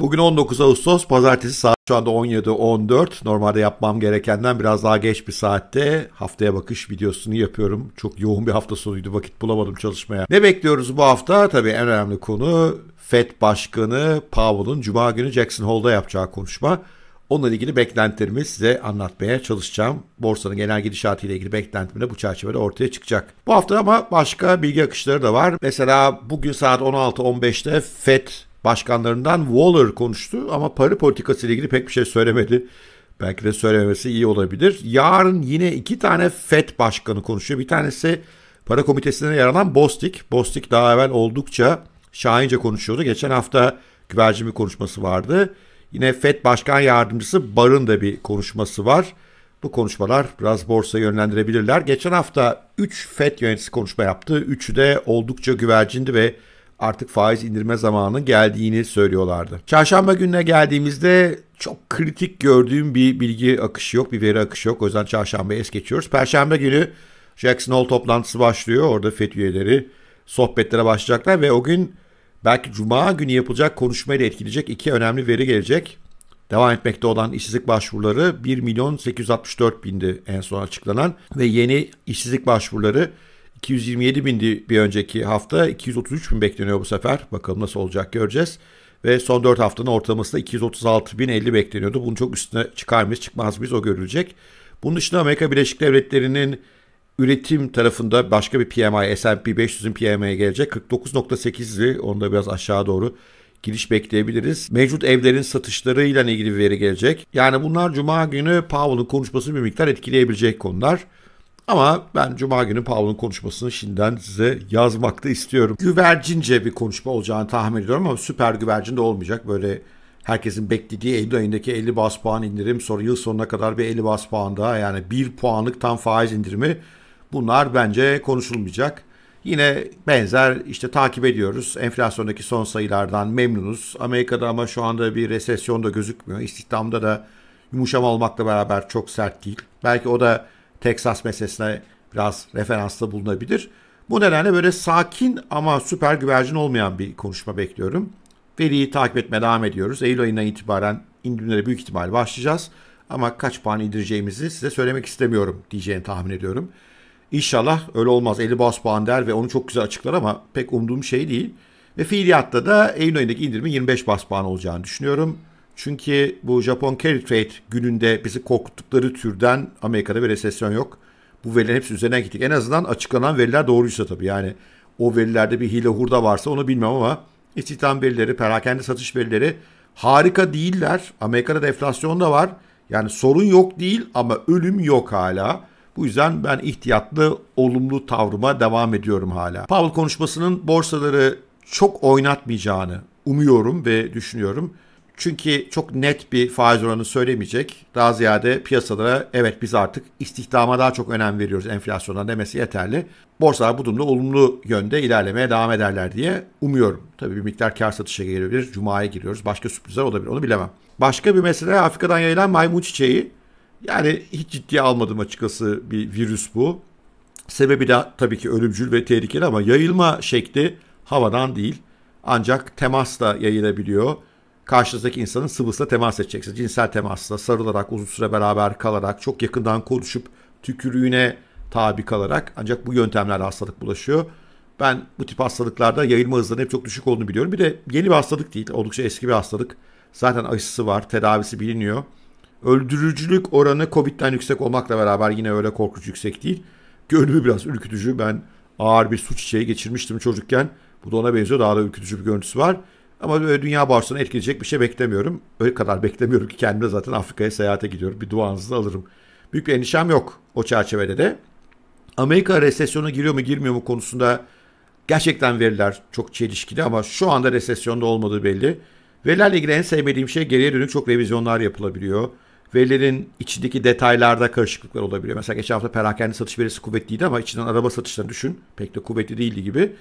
Bugün 19 Ağustos pazartesi saat şu anda 17.14. Normalde yapmam gerekenden biraz daha geç bir saatte haftaya bakış videosunu yapıyorum. Çok yoğun bir hafta sonuydu vakit bulamadım çalışmaya. Ne bekliyoruz bu hafta? Tabii en önemli konu FED Başkanı Powell'ın Cuma günü Jackson Hole'da yapacağı konuşma. Onunla ilgili beklentilerimi size anlatmaya çalışacağım. Borsanın genel gidişatıyla ilgili beklentim de bu çerçevede ortaya çıkacak. Bu hafta ama başka bilgi akışları da var. Mesela bugün saat 16.15'te FED başkanlarından Waller konuştu ama para politikası ile ilgili pek bir şey söylemedi. Belki de söylememesi iyi olabilir. Yarın yine iki tane FED başkanı konuşuyor. Bir tanesi para komitesinde yer alan Bostik. Bostik daha evvel oldukça şahince konuşuyordu. Geçen hafta güvercin bir konuşması vardı. Yine FED Başkan Yardımcısı Bar'ın da bir konuşması var. Bu konuşmalar biraz borsayı yönlendirebilirler. Geçen hafta 3 FED yöneticisi konuşma yaptı. Üçü de oldukça güvercindi ve artık faiz indirme zamanı geldiğini söylüyorlardı. Çarşamba gününe geldiğimizde çok kritik gördüğüm bir bilgi akışı yok, bir veri akışı yok. O yüzden çarşambaya es geçiyoruz. Perşembe günü Jackson Hole toplantısı başlıyor. Orada FED üyeleri sohbetlere başlayacaklar ve o gün belki cuma günü yapılacak konuşmayla etkileyecek iki önemli veri gelecek. Devam etmekte olan işsizlik başvuruları 1 milyon 864 bindi en son açıklanan ve yeni işsizlik başvuruları 227 bindi bir önceki hafta. 233 bin bekleniyor bu sefer. Bakalım nasıl olacak göreceğiz. Ve son 4 haftanın ortalaması da 236 bin 50 bekleniyordu. Bunun çok üstüne çıkar mıyız çıkmaz mıyız o görülecek. Bunun dışında Amerika Birleşik Devletleri'nin üretim tarafında başka bir PMI, S&P 500'ün PMI'ye gelecek. 49.8'li, onu da biraz aşağı doğru giriş bekleyebiliriz. Mevcut evlerin satışlarıyla ilgili bir veri gelecek. Yani bunlar Cuma günü Powell'ın konuşması bir miktar etkileyebilecek konular. Ama ben Cuma günü Paul'un konuşmasını şimdiden size yazmakta istiyorum. Güvercince bir konuşma olacağını tahmin ediyorum ama süper güvercin de olmayacak. Böyle herkesin beklediği Eylül ayındaki 50 bas puan indirim sonra yıl sonuna kadar bir 50 bas puan daha yani 1 puanlık tam faiz indirimi bunlar bence konuşulmayacak. Yine benzer işte takip ediyoruz. Enflasyondaki son sayılardan memnunuz. Amerika'da ama şu anda bir resesyon da gözükmüyor. İstihdamda da yumuşama olmakla beraber çok sert değil. Belki o da Texas meselesine biraz referansla bulunabilir. Bu nedenle böyle sakin ama süper güvercin olmayan bir konuşma bekliyorum. Veriyi takip etmeye devam ediyoruz. Eylül ayından itibaren indirimlere büyük ihtimal başlayacağız. Ama kaç puan indireceğimizi size söylemek istemiyorum diyeceğini tahmin ediyorum. İnşallah öyle olmaz. 50 bas puan der ve onu çok güzel açıklar ama pek umduğum şey değil. Ve fiiliyatta da Eylül ayındaki indirimin 25 bas puan olacağını düşünüyorum. Çünkü bu Japon carry trade gününde bizi korkuttukları türden Amerika'da bir resesyon yok. Bu verilerin hepsi üzerine gittik. En azından açıklanan veriler doğruysa tabii. Yani o verilerde bir hile hurda varsa onu bilmem ama istihdam verileri, perakende satış verileri harika değiller. Amerika'da deflasyon da var. Yani sorun yok değil ama ölüm yok hala. Bu yüzden ben ihtiyatlı, olumlu tavrıma devam ediyorum hala. Powell konuşmasının borsaları çok oynatmayacağını umuyorum ve düşünüyorum. Çünkü çok net bir faiz oranı söylemeyecek. Daha ziyade piyasalara evet biz artık istihdama daha çok önem veriyoruz enflasyona demesi yeterli. Borsalar bu durumda olumlu yönde ilerlemeye devam ederler diye umuyorum. Tabii bir miktar kar satışa gelebilir. Cuma'ya giriyoruz. Başka sürprizler olabilir. Onu bilemem. Başka bir mesele Afrika'dan yayılan maymun çiçeği. Yani hiç ciddiye almadım açıkçası bir virüs bu. Sebebi de tabii ki ölümcül ve tehlikeli ama yayılma şekli havadan değil. Ancak temasla yayılabiliyor karşınızdaki insanın sıvısına temas edeceksiniz. Cinsel temasla, sarılarak, uzun süre beraber kalarak, çok yakından konuşup tükürüğüne tabi kalarak ancak bu yöntemlerle hastalık bulaşıyor. Ben bu tip hastalıklarda yayılma hızlarının hep çok düşük olduğunu biliyorum. Bir de yeni bir hastalık değil, oldukça eski bir hastalık. Zaten aşısı var, tedavisi biliniyor. Öldürücülük oranı Covid'den yüksek olmakla beraber yine öyle korkunç yüksek değil. Görünümü biraz ürkütücü. Ben ağır bir su çiçeği geçirmiştim çocukken. Bu da ona benziyor. Daha da ürkütücü bir görüntüsü var. Ama böyle dünya borsasını etkileyecek bir şey beklemiyorum. Öyle kadar beklemiyorum ki kendimde zaten Afrika'ya seyahate gidiyorum. Bir duanızı da alırım. Büyük bir endişem yok o çerçevede de. Amerika resesyona giriyor mu girmiyor mu konusunda gerçekten veriler çok çelişkili ama şu anda resesyonda olmadığı belli. Verilerle ilgili en sevmediğim şey geriye dönük çok revizyonlar yapılabiliyor. Verilerin içindeki detaylarda karışıklıklar olabiliyor. Mesela geçen hafta perakende satış verisi kuvvetliydi ama içinden araba satışları düşün. Pek de kuvvetli değildi gibi.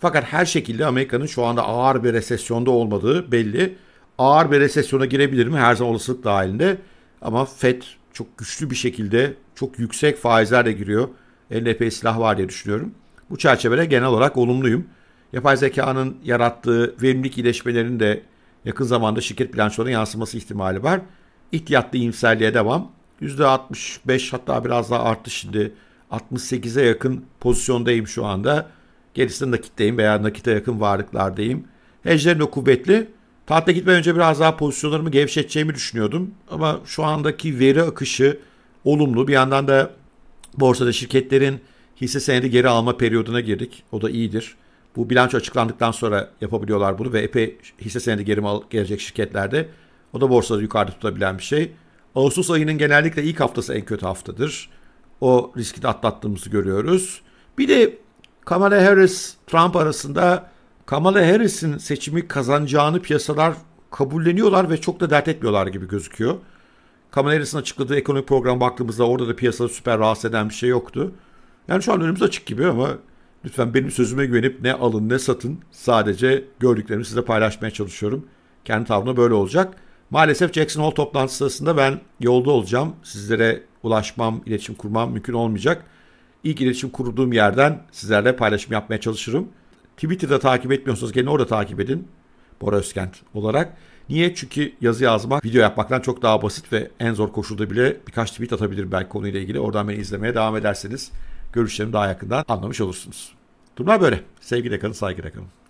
Fakat her şekilde Amerika'nın şu anda ağır bir resesyonda olmadığı belli. Ağır bir resesyona girebilir mi? Her zaman olasılık dahilinde. Ama FED çok güçlü bir şekilde çok yüksek faizlerle giriyor. Elinde epey silah var diye düşünüyorum. Bu çerçevede genel olarak olumluyum. Yapay zekanın yarattığı verimlilik iyileşmelerinin de yakın zamanda şirket bilançolarına yansıması ihtimali var. İhtiyatlı iyimserliğe devam. %65 hatta biraz daha arttı şimdi. 68'e yakın pozisyondayım şu anda. Gerisinde nakitteyim veya nakite yakın varlıklardayım. Hedge'lerim de kuvvetli. Tatile gitmeden önce biraz daha pozisyonlarımı gevşeteceğimi düşünüyordum. Ama şu andaki veri akışı olumlu. Bir yandan da borsada şirketlerin hisse senedi geri alma periyoduna girdik. O da iyidir. Bu bilanço açıklandıktan sonra yapabiliyorlar bunu ve epey hisse senedi geri mal gelecek şirketlerde. O da borsada yukarıda tutabilen bir şey. Ağustos ayının genellikle ilk haftası en kötü haftadır. O riski de atlattığımızı görüyoruz. Bir de Kamala Harris Trump arasında Kamala Harris'in seçimi kazanacağını piyasalar kabulleniyorlar ve çok da dert etmiyorlar gibi gözüküyor. Kamala Harris'in açıkladığı ekonomik program baktığımızda orada da piyasada süper rahatsız eden bir şey yoktu. Yani şu an önümüz açık gibi ama lütfen benim sözüme güvenip ne alın ne satın sadece gördüklerimi size paylaşmaya çalışıyorum. Kendi tavrına böyle olacak. Maalesef Jackson Hole toplantısı sırasında ben yolda olacağım. Sizlere ulaşmam, iletişim kurmam mümkün olmayacak ilk iletişim kurduğum yerden sizlerle paylaşım yapmaya çalışırım. Twitter'da takip etmiyorsanız gene orada takip edin. Bora Özkent olarak. Niye? Çünkü yazı yazmak video yapmaktan çok daha basit ve en zor koşulda bile birkaç tweet atabilirim belki konuyla ilgili. Oradan beni izlemeye devam ederseniz görüşlerimi daha yakından anlamış olursunuz. Durumlar böyle. Sevgiyle kalın, saygıyla kalın.